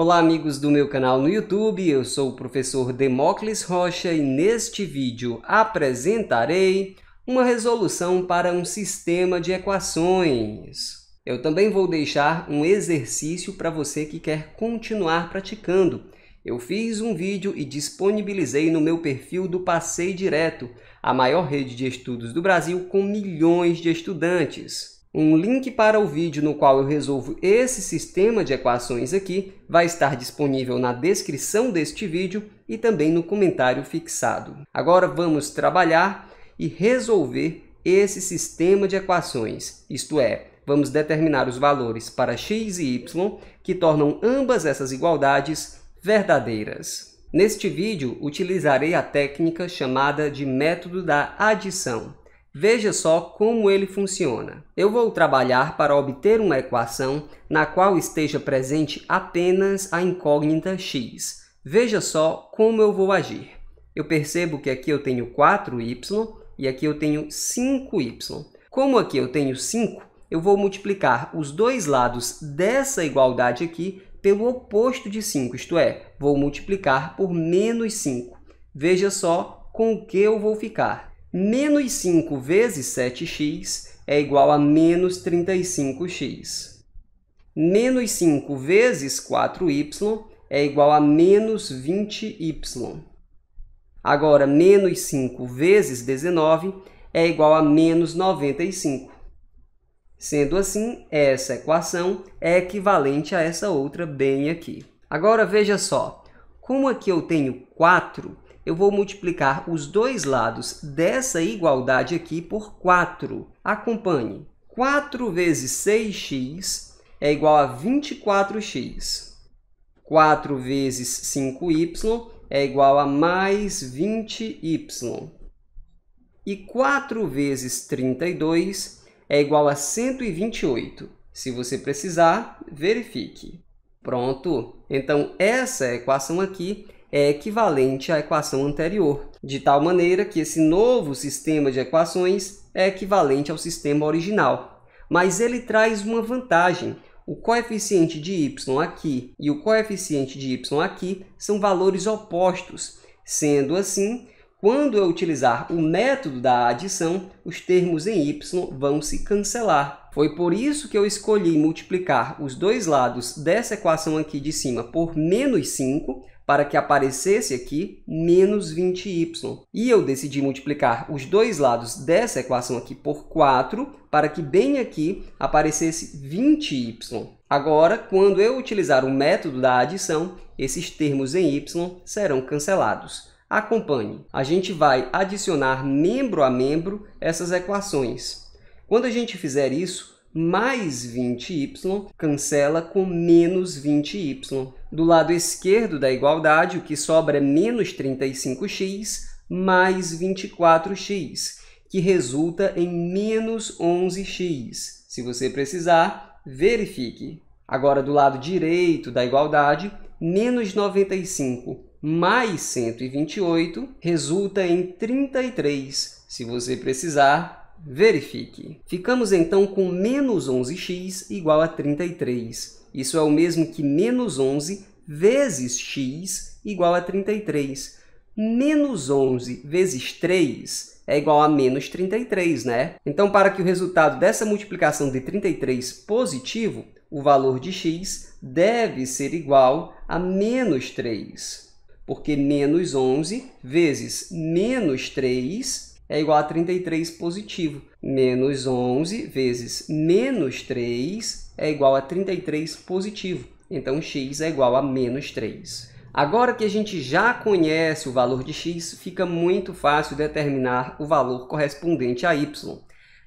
Olá amigos do meu canal no YouTube, eu sou o professor Demócles Rocha e neste vídeo apresentarei uma resolução para um sistema de equações. Eu também vou deixar um exercício para você que quer continuar praticando. Eu fiz um vídeo e disponibilizei no meu perfil do Passei Direto, a maior rede de estudos do Brasil com milhões de estudantes. Um link para o vídeo no qual eu resolvo esse sistema de equações aqui vai estar disponível na descrição deste vídeo e também no comentário fixado. Agora vamos trabalhar e resolver esse sistema de equações, isto é, vamos determinar os valores para x e y que tornam ambas essas igualdades verdadeiras. Neste vídeo, utilizarei a técnica chamada de método da adição. Veja só como ele funciona. Eu vou trabalhar para obter uma equação na qual esteja presente apenas a incógnita x. Veja só como eu vou agir. Eu percebo que aqui eu tenho 4y e aqui eu tenho 5y. Como aqui eu tenho 5, eu vou multiplicar os dois lados dessa igualdade aqui pelo oposto de 5, isto é, vou multiplicar por menos 5. Veja só com o que eu vou ficar. Menos 5 vezes 7x é igual a menos 35x. Menos 5 vezes 4y é igual a menos 20y. Agora, menos 5 vezes 19 é igual a menos 95. Sendo assim, essa equação é equivalente a essa outra bem aqui. Agora, veja só. Como aqui eu tenho 4, eu vou multiplicar os dois lados dessa igualdade aqui por 4. Acompanhe. 4 vezes 6x é igual a 24x. 4 vezes 5y é igual a mais 20y. E 4 vezes 32 é igual a 128. Se você precisar, verifique. Pronto. Então, essa equação aqui é equivalente à equação anterior, de tal maneira que esse novo sistema de equações é equivalente ao sistema original. Mas ele traz uma vantagem. O coeficiente de y aqui e o coeficiente de y aqui são valores opostos. Sendo assim, quando eu utilizar o método da adição, os termos em y vão se cancelar. Foi por isso que eu escolhi multiplicar os dois lados dessa equação aqui de cima por menos 5, para que aparecesse aqui menos 20y. E eu decidi multiplicar os dois lados dessa equação aqui por 4, para que bem aqui aparecesse 20y. Agora, quando eu utilizar o método da adição, esses termos em y serão cancelados. Acompanhe. A gente vai adicionar membro a membro essas equações. Quando a gente fizer isso, mais 20y cancela com menos 20y. Do lado esquerdo da igualdade, o que sobra é menos 35x mais 24x, que resulta em menos 11x. Se você precisar, verifique. Agora, do lado direito da igualdade, menos 95 mais 128 resulta em 33. Se você precisar, Verifique. Ficamos então com menos 11x igual a 33. Isso é o mesmo que menos 11 vezes x igual a 33. Menos 11 vezes 3 é igual a menos 33, né? Então, para que o resultado dessa multiplicação de 33 positivo, o valor de x deve ser igual a menos 3, porque menos 11 vezes menos 3 é igual a 33 positivo. Menos 11 vezes menos 3 é igual a 33 positivo. Então, x é igual a menos 3. Agora que a gente já conhece o valor de x, fica muito fácil determinar o valor correspondente a y.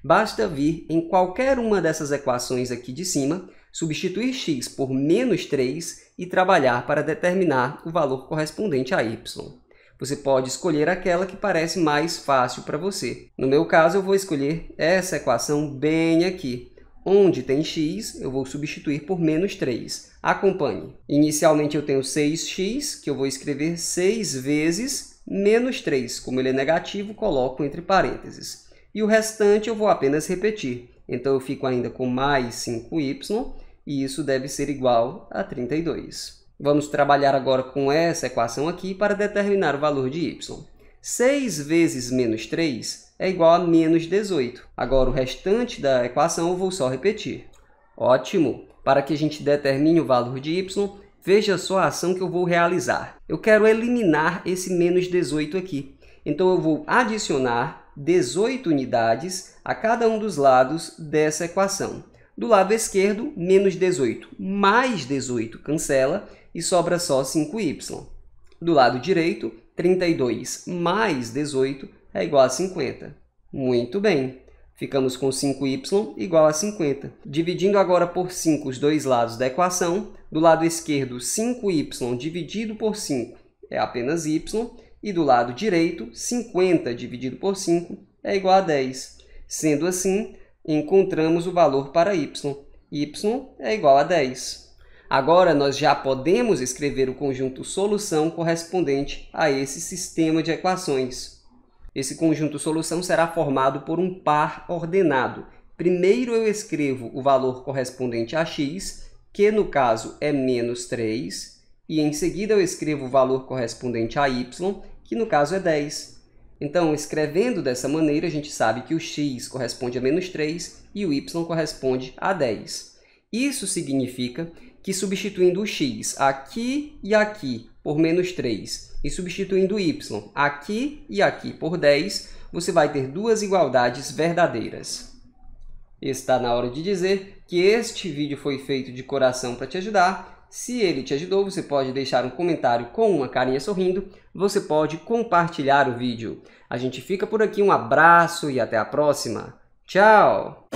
Basta vir em qualquer uma dessas equações aqui de cima, substituir x por menos 3 e trabalhar para determinar o valor correspondente a y. Você pode escolher aquela que parece mais fácil para você. No meu caso, eu vou escolher essa equação bem aqui. Onde tem x, eu vou substituir por menos 3. Acompanhe. Inicialmente, eu tenho 6x, que eu vou escrever 6 vezes menos 3. Como ele é negativo, coloco entre parênteses. E o restante eu vou apenas repetir. Então, eu fico ainda com mais 5y, e isso deve ser igual a 32. Vamos trabalhar agora com essa equação aqui para determinar o valor de y. 6 vezes menos 3 é igual a menos 18. Agora, o restante da equação eu vou só repetir. Ótimo! Para que a gente determine o valor de y, veja só a ação que eu vou realizar. Eu quero eliminar esse menos 18 aqui. Então, eu vou adicionar 18 unidades a cada um dos lados dessa equação. Do lado esquerdo, menos 18 mais 18 cancela, e sobra só 5y. Do lado direito, 32 mais 18 é igual a 50. Muito bem, ficamos com 5y igual a 50. Dividindo agora por 5 os dois lados da equação, do lado esquerdo, 5y dividido por 5 é apenas y, e do lado direito, 50 dividido por 5 é igual a 10. Sendo assim, encontramos o valor para y. y é igual a 10. Agora nós já podemos escrever o conjunto solução correspondente a esse sistema de equações. Esse conjunto solução será formado por um par ordenado. Primeiro eu escrevo o valor correspondente a x, que no caso é menos 3, e em seguida eu escrevo o valor correspondente a y, que no caso é 10. Então, escrevendo dessa maneira, a gente sabe que o x corresponde a menos 3 e o y corresponde a 10. Isso significa que substituindo o x aqui e aqui por menos 3 e substituindo o y aqui e aqui por 10, você vai ter duas igualdades verdadeiras. Está na hora de dizer que este vídeo foi feito de coração para te ajudar. Se ele te ajudou, você pode deixar um comentário com uma carinha sorrindo. Você pode compartilhar o vídeo. A gente fica por aqui, um abraço e até a próxima. Tchau!